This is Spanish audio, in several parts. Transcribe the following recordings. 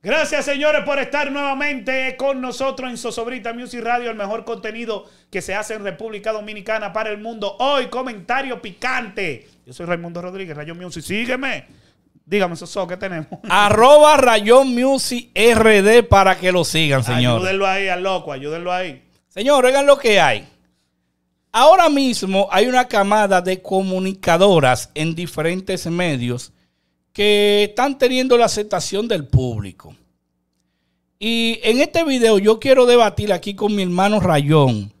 Gracias, señores, por estar nuevamente con nosotros en Sosobrita Music Radio, el mejor contenido que se hace en República Dominicana para el mundo. Hoy, comentario picante. Yo soy Raimundo Rodríguez, Rayón Music. Sígueme. Dígame, Soso, ¿qué tenemos? Arroba Rayón Music RD para que lo sigan, señor. Ayúdenlo ahí al loco, ayúdenlo ahí. Señor, oigan lo que hay. Ahora mismo hay una camada de comunicadoras en diferentes medios que están teniendo la aceptación del público. Y en este video yo quiero debatir aquí con mi hermano Rayón.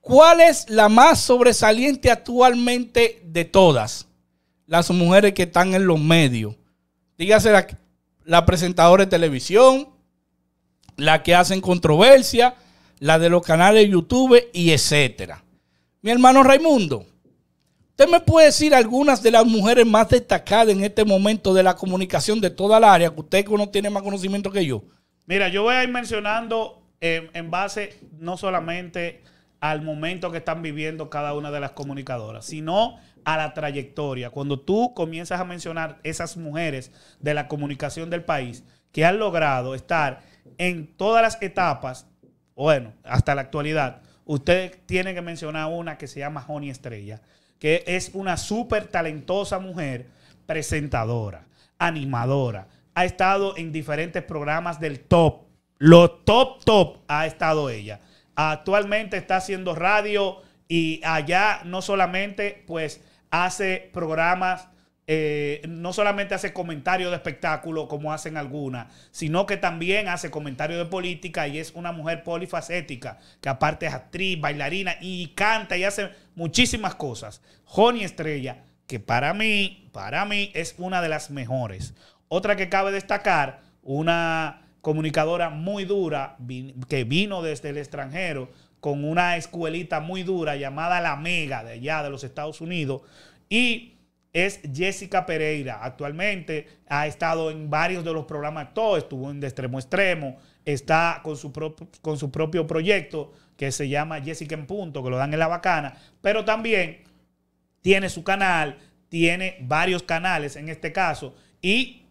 ¿Cuál es la más sobresaliente actualmente de todas las mujeres que están en los medios? Dígase la, presentadora de televisión, la que hacen controversia, la de los canales de YouTube y etcétera. Mi hermano Raimundo, ¿Usted me puede decir algunas de las mujeres más destacadas en este momento de la comunicación de toda la área que usted no tiene más conocimiento que yo? Mira, yo voy a ir mencionando en base no solamente al momento que están viviendo cada una de las comunicadoras, sino a la trayectoria. Cuando tú comienzas a mencionar esas mujeres de la comunicación del país que han logrado estar en todas las etapas, bueno, hasta la actualidad, usted tiene que mencionar una que se llama Joni Estrella que es una súper talentosa mujer, presentadora, animadora. Ha estado en diferentes programas del top. Lo top, top ha estado ella. Actualmente está haciendo radio y allá no solamente pues hace programas eh, no solamente hace comentarios de espectáculo como hacen algunas, sino que también hace comentarios de política y es una mujer polifacética, que aparte es actriz, bailarina y canta y hace muchísimas cosas. Joni Estrella, que para mí, para mí es una de las mejores. Otra que cabe destacar, una comunicadora muy dura que vino desde el extranjero con una escuelita muy dura llamada La Mega de allá de los Estados Unidos y es Jessica Pereira. Actualmente ha estado en varios de los programas Todo, estuvo en De Extremo Extremo, está con su, con su propio proyecto que se llama Jessica en Punto, que lo dan en La Bacana, pero también tiene su canal, tiene varios canales en este caso y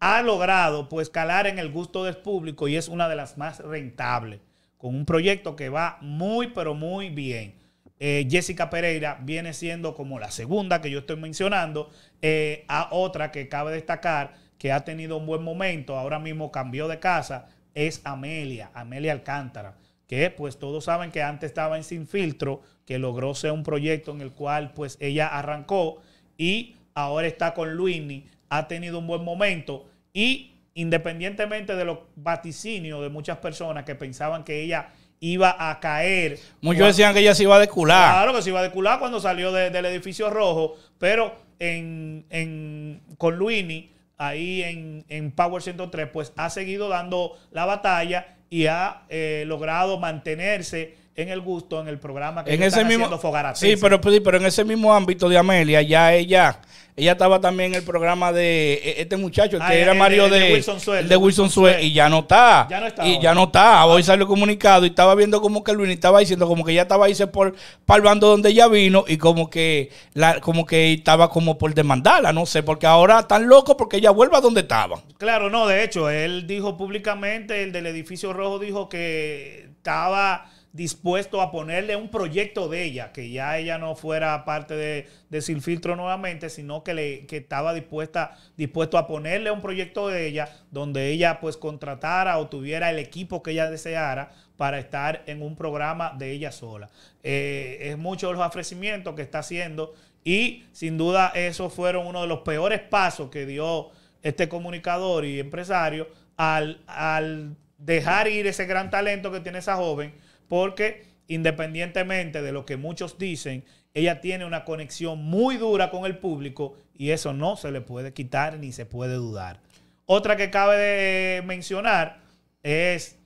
ha logrado pues calar en el gusto del público y es una de las más rentables, con un proyecto que va muy pero muy bien. Eh, Jessica Pereira viene siendo como la segunda que yo estoy mencionando, eh, a otra que cabe destacar que ha tenido un buen momento, ahora mismo cambió de casa, es Amelia, Amelia Alcántara, que pues todos saben que antes estaba en Sin Filtro, que logró ser un proyecto en el cual pues ella arrancó y ahora está con Luini, ha tenido un buen momento y independientemente de los vaticinios de muchas personas que pensaban que ella iba a caer. Muchos decían que ella se iba a decular. Claro que se iba a decular cuando salió del edificio rojo, pero en, en con Luini, ahí en, en, Power 103, pues ha seguido dando la batalla y ha eh, logrado mantenerse en el gusto, en el programa que en ese fogar mismo, Sí, pero, en ese mismo ámbito de Amelia, ya ella, ella estaba también en el programa de e, este muchacho, que era Mario de, Wilson Suez, de Wilson y ya no está. Ya no está. Y ya no está. Hoy salió comunicado y estaba viendo como que Luis estaba diciendo como que ya estaba ahí por palvando donde ella vino y como que la, como que estaba como por demandarla, no sé, porque ahora están locos porque ella vuelva donde estaba. Claro, no, de hecho, él dijo públicamente, el del edificio rojo dijo que estaba dispuesto a ponerle un proyecto de ella, que ya ella no fuera parte de, de Sin Filtro nuevamente, sino que, le, que estaba dispuesta, dispuesto a ponerle un proyecto de ella, donde ella pues contratara o tuviera el equipo que ella deseara para estar en un programa de ella sola. Eh, es mucho los ofrecimientos que está haciendo y sin duda esos fueron uno de los peores pasos que dio este comunicador y empresario al, al dejar ir ese gran talento que tiene esa joven porque independientemente de lo que muchos dicen, ella tiene una conexión muy dura con el público y eso no se le puede quitar ni se puede dudar. Otra que cabe de mencionar es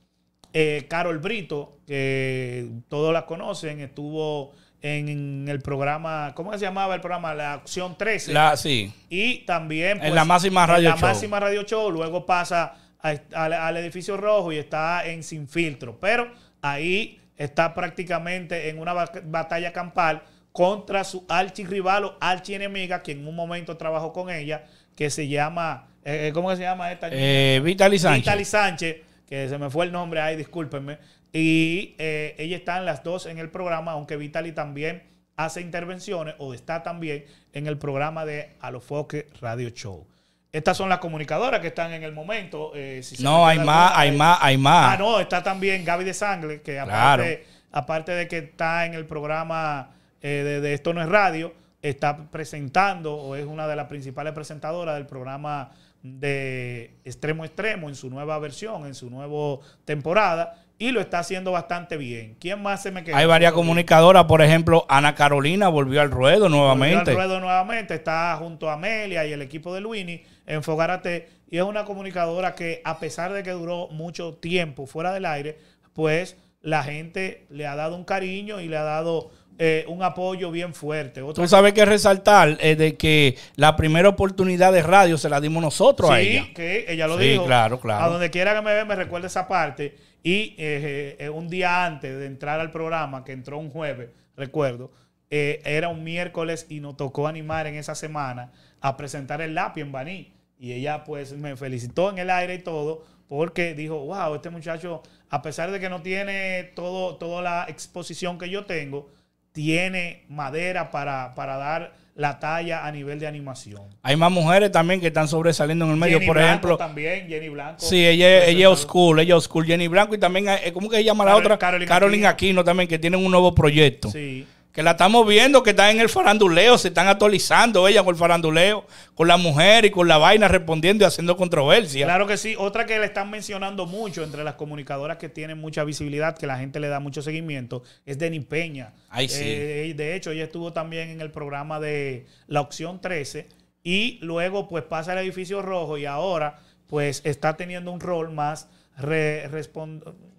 eh, Carol Brito, que todos la conocen, estuvo en el programa, ¿cómo se llamaba el programa? La Acción 13. sí. Y también... en pues, la máxima radio show. máxima radio show, luego pasa al edificio rojo y está en Sin Filtro. Pero Ahí está prácticamente en una batalla campal contra su rival o enemiga, que en un momento trabajó con ella, que se llama, eh, eh, ¿cómo se llama esta? Eh, Vitali Sánchez. Vitali Sánchez, que se me fue el nombre, ahí, discúlpenme. Y ella está en las dos en el programa, aunque Vitali también hace intervenciones o está también en el programa de Alofoque Radio Show. Estas son las comunicadoras que están en el momento. Eh, no, hay más, hay más, hay más. Ah, no, está también Gaby de Sangre, que aparte, aparte de que está en el programa eh, de, Esto No es Radio, está presentando o es una de las principales presentadoras del programa de Extremo Extremo en su nueva versión, en su nueva temporada. Y lo está haciendo bastante bien. ¿Quién más se me queda? Hay varias comunicadoras, por ejemplo, Ana Carolina volvió al ruedo nuevamente. Volvió al ruedo nuevamente, está junto a Amelia y el equipo de Luini Enfogárate. Y es una comunicadora que, a pesar de que duró mucho tiempo fuera del aire, pues la gente le ha dado un cariño y le ha dado eh, un apoyo bien fuerte. Tú sabes que resaltar de que la primera oportunidad de radio se la dimos nosotros a ella. Sí, que ella lo dijo. claro, claro. A donde quiera que me ve, me recuerda esa parte. Y eh, eh, un día antes de entrar al programa, que entró un jueves, recuerdo, era un miércoles y nos tocó animar en esa semana a presentar el lápiz en Baní. Y ella pues me felicitó en el aire y todo, porque dijo, wow, este muchacho, a pesar de que no tiene todo, toda la exposición que yo tengo, tiene madera para, dar la talla a nivel de animación. Hay más mujeres también que están sobresaliendo en el medio, por ejemplo. también, Jenny Blanco. Sí, ella, pues, ella es oscura, ella es oscura, Jenny Blanco y también, ¿cómo que se llama la otra? Carolina, Carolina Aquino. Aquino. también, que tienen un nuevo proyecto. Sí que la estamos viendo, que está en el faranduleo, se están actualizando ella con el faranduleo, con la mujer y con la vaina respondiendo y haciendo controversia. Claro que sí, otra que le están mencionando mucho entre las comunicadoras que tienen mucha visibilidad, que la gente le da mucho seguimiento, es Denis Peña. Eh, de hecho, ella estuvo también en el programa de La Opción 13 y luego pues pasa al edificio rojo y ahora pues está teniendo un rol más re,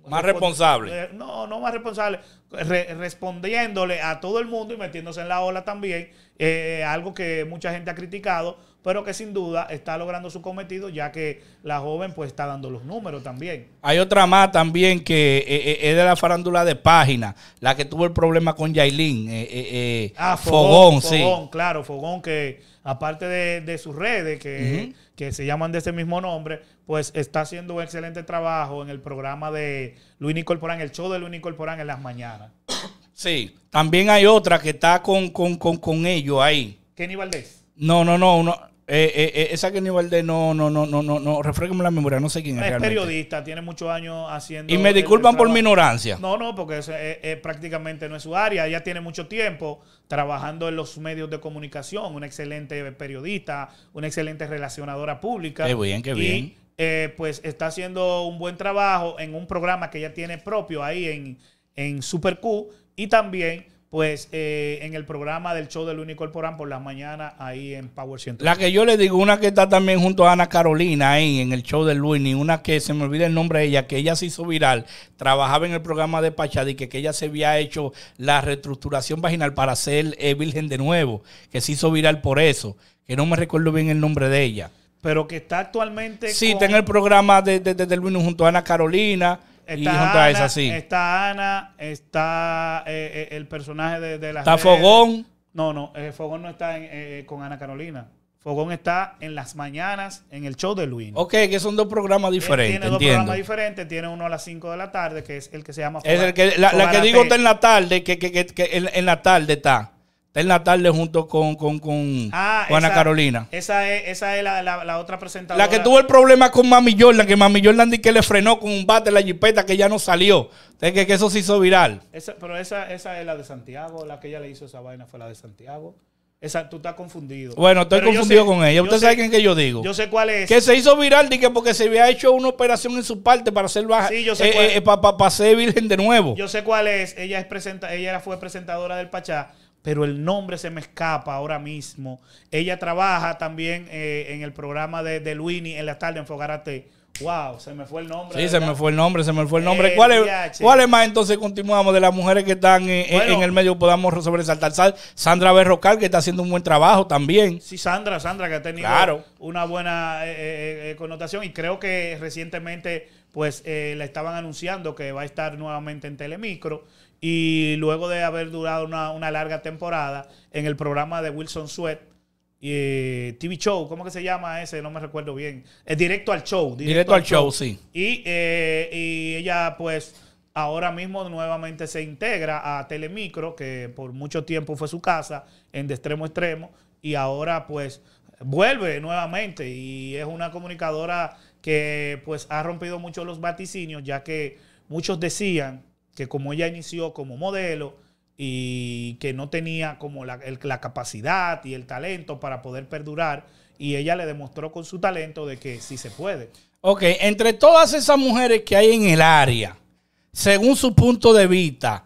más responsable. Eh, no, no más responsable. respondiéndole a todo el mundo y metiéndose en la ola también. Eh, algo que mucha gente ha criticado pero que sin duda está logrando su cometido, ya que la joven pues está dando los números también. Hay otra más también que eh, eh, es de la farándula de página, la que tuvo el problema con Yailin. Eh, eh ah, Fogón, sí. claro, Fogón que aparte de, sus redes que, que se llaman de ese mismo nombre, pues está haciendo un excelente trabajo en el programa de Luis Incorporán, el show de Luis Incorporán en las mañanas. Sí, también hay otra que está con, con, con, con ellos ahí. Kenny Valdés. No, no, no, eh, eh, eh, esa que ni de no, no, no, no, no, no, la memoria, no sé quién es. Es periodista, tiene muchos años haciendo. Y me disculpan por mi No, no, porque es, prácticamente no es su área. Ella tiene mucho tiempo trabajando en los medios de comunicación, una excelente periodista, una excelente relacionadora pública. Qué bien, qué bien. pues está haciendo un buen trabajo en un programa que ella tiene propio ahí en, en Super Q y también pues eh, en el programa del show de Luis Corporán por la mañana ahí en Power 100. La que yo le digo, una que está también junto a Ana Carolina ahí en el show de Luini, una que se me olvida el nombre de ella, que ella se hizo viral, trabajaba en el programa de Pachadi, que, que ella se había hecho la reestructuración vaginal para ser eh, virgen de nuevo, que se hizo viral por eso, que no me recuerdo bien el nombre de ella. Pero que está actualmente. Sí, está en el programa de, de, de, junto a Ana Carolina Está Ana, Está está eh, eh, el personaje de, de la. Está Fogón. No, no, eh, Fogón no está con Ana Carolina. Fogón está en las mañanas en el show de Luis. Ok, que son dos programas diferentes. tiene dos programas diferentes. Tiene uno a las 5 de la tarde, que es el que se llama. Fogón, la, que digo está en la tarde, que, en, la tarde está. Está en la tarde junto con, con, ah, Ana Carolina. Esa es, esa la, otra presentadora. La que tuvo el problema con Mami Jordan, que Mami Jordan que le frenó con un bate en la jipeta que ya no salió. Entonces, que, eso se hizo viral. pero esa, esa es la de Santiago, la que ella le hizo esa vaina fue la de Santiago. Esa, tú estás confundido. Bueno, estoy confundido con ella. Usted sabe quién que yo digo. Yo sé cuál es. Que se hizo viral que porque se había hecho una operación en su parte para ser baja. Sí, yo sé eh, cuál eh, eh, para virgen de nuevo. Yo sé cuál es. Ella es presenta, ella fue presentadora del Pachá pero el nombre se me escapa ahora mismo. Ella trabaja también eh, en el programa de, Luini en la tarde en Fogarate. Wow, se me fue el nombre. Sí, se me fue el nombre, se me fue el nombre. Eh, ¿Cuál es, ¿Cuál es, más entonces continuamos de las mujeres que están eh, en, el medio? Podamos sobresaltar. Sandra Berrocal, que está haciendo un buen trabajo también. Sí, Sandra, Sandra, que ha tenido una buena connotación y creo que recientemente pues eh, la estaban anunciando que va a estar nuevamente en Telemicro. Y luego de haber durado una, una larga temporada en el programa de Wilson Sweat, eh, TV Show, ¿cómo que se llama ese? No me recuerdo bien. Es eh, directo al show. Directo, al, show, sí. Y, eh, y ella, pues, ahora mismo nuevamente se integra a Telemicro, que por mucho tiempo fue su casa, en de extremo extremo, y ahora, pues, vuelve nuevamente y es una comunicadora que, pues, ha rompido mucho los vaticinios, ya que muchos decían que como ella inició como modelo y que no tenía como la, capacidad y el talento para poder perdurar, y ella le demostró con su talento de que sí se puede. Ok, entre todas esas mujeres que hay en el área, según su punto de vista,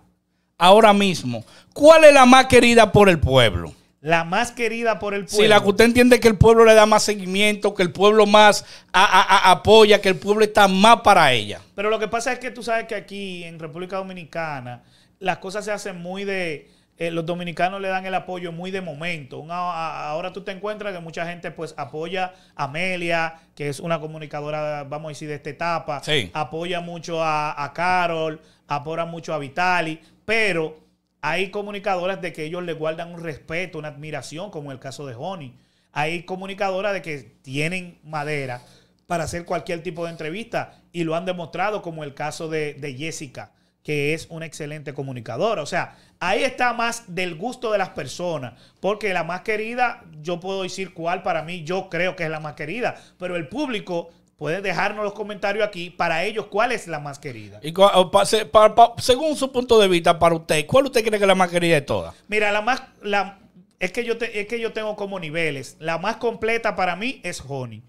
ahora mismo, ¿cuál es la más querida por el pueblo? la más querida por el pueblo. Sí, la que usted entiende que el pueblo le da más seguimiento, que el pueblo más apoya, que el pueblo está más para ella. Pero lo que pasa es que tú sabes que aquí en República Dominicana las cosas se hacen muy de... Eh, los dominicanos le dan el apoyo muy de momento. ahora tú te encuentras que mucha gente pues apoya a Amelia, que es una comunicadora, vamos a decir, de esta etapa. Sí. Apoya mucho a, a Carol, apoya mucho a Vitali, pero hay comunicadoras de que ellos le guardan un respeto, una admiración, como el caso de Honey. Hay comunicadoras de que tienen madera para hacer cualquier tipo de entrevista y lo han demostrado, como el caso de, de Jessica, que es una excelente comunicadora. O sea, ahí está más del gusto de las personas, porque la más querida, yo puedo decir cuál para mí, yo creo que es la más querida, pero el público Pueden dejarnos los comentarios aquí para ellos cuál es la más querida. Y según su punto de vista, para usted, ¿cuál usted cree que es la más querida de todas? Mira, la más, es, que yo que yo tengo como niveles. La más completa para mí es Honey.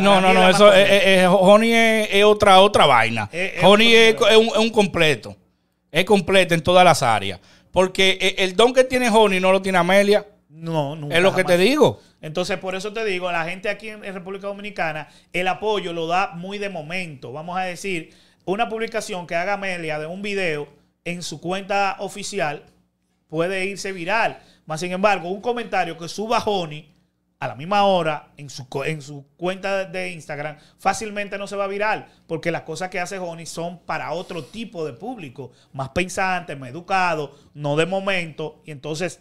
no, no, no, eso es, Honey es, otra, otra vaina. Honey es un completo. Es completo en todas las áreas. Porque e, el don que tiene Honey no lo tiene Amelia. No, nunca. Es lo que te digo. Entonces, por eso te digo, la gente aquí en República Dominicana, el apoyo lo da muy de momento. Vamos a decir, una publicación que haga Amelia de un video en su cuenta oficial puede irse viral. Más sin embargo, un comentario que suba Joni a la misma hora en su, en su cuenta de Instagram fácilmente no se va a viral porque las cosas que hace Joni son para otro tipo de público, más pensante, más educado, no de momento. Y entonces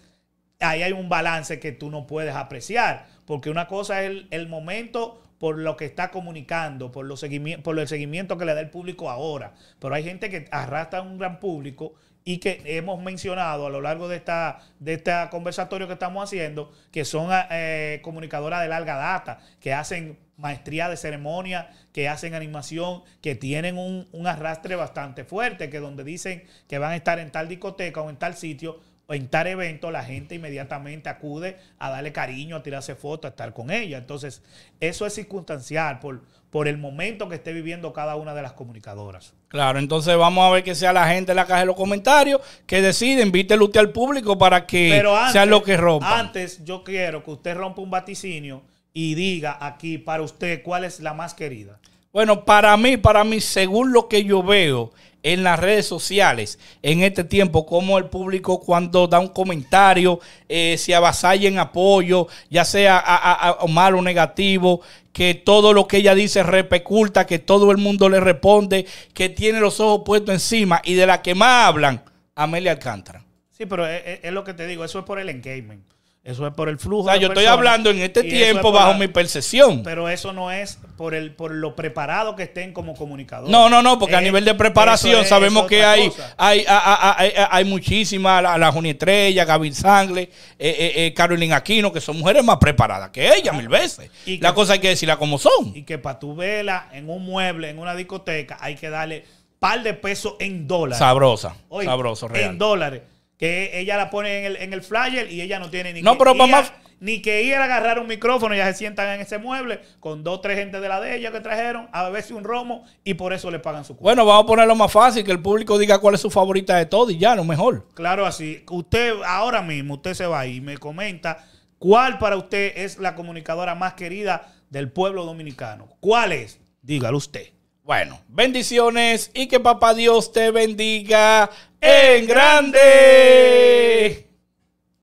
ahí hay un balance que tú no puedes apreciar, porque una cosa es el, momento por lo que está comunicando, por, los por el seguimiento que le da el público ahora, pero hay gente que arrastra a un gran público y que hemos mencionado a lo largo de esta de este conversatorio que estamos haciendo, que son eh, comunicadoras de larga data, que hacen maestría de ceremonia, que hacen animación, que tienen un, un, arrastre bastante fuerte, que donde dicen que van a estar en tal discoteca o en tal sitio, en tal evento la gente inmediatamente acude a darle cariño, a tirarse fotos, a estar con ella. Entonces, eso es circunstancial por, por el momento que esté viviendo cada una de las comunicadoras. Claro, entonces vamos a ver que sea la gente en la caja de los comentarios que decide, invítelo usted al público para que sea lo que rompa. Antes, yo quiero que usted rompa un vaticinio y diga aquí para usted cuál es la más querida. Bueno, para mí, para mí, según lo que yo veo en las redes sociales en este tiempo, como el público cuando da un comentario, eh, se avasalla en apoyo, ya sea malo o negativo, que todo lo que ella dice repeculta, que todo el mundo le responde, que tiene los ojos puestos encima y de la que más hablan, Amelia Alcántara. Sí, pero es, es lo que te digo, eso es por el engagement. Eso es por el flujo. yo estoy hablando en este tiempo bajo mi percepción. Pero eso no es por el por lo preparado que estén como comunicadores. No, no, no, porque a eh, nivel de preparación sabemos que hay hay, muchísimas, la, la Juni Estrella, Gaby Sangle, eh, eh, eh Carolina Aquino, que son mujeres más preparadas que ella mil veces. la cosa hay que decirla como son. Y que para tu vela en un mueble, en una discoteca, hay que darle par de pesos en dólares. Sabrosa, sabroso, real. En dólares que ella la pone en el, en el flyer y ella no tiene ni que ir, ni que ir a agarrar un micrófono, ya se sientan en ese mueble con dos, tres gente de la de ella que trajeron, a veces un romo y por eso le pagan su cuenta. Bueno, vamos a ponerlo más fácil, que el público diga cuál es su favorita de todo y ya, lo mejor. Claro, así. Usted ahora mismo, usted se va y me comenta cuál para usted es la comunicadora más querida del pueblo dominicano. ¿Cuál es? Dígalo usted. Bueno, bendiciones y que papá Dios te bendiga en grande.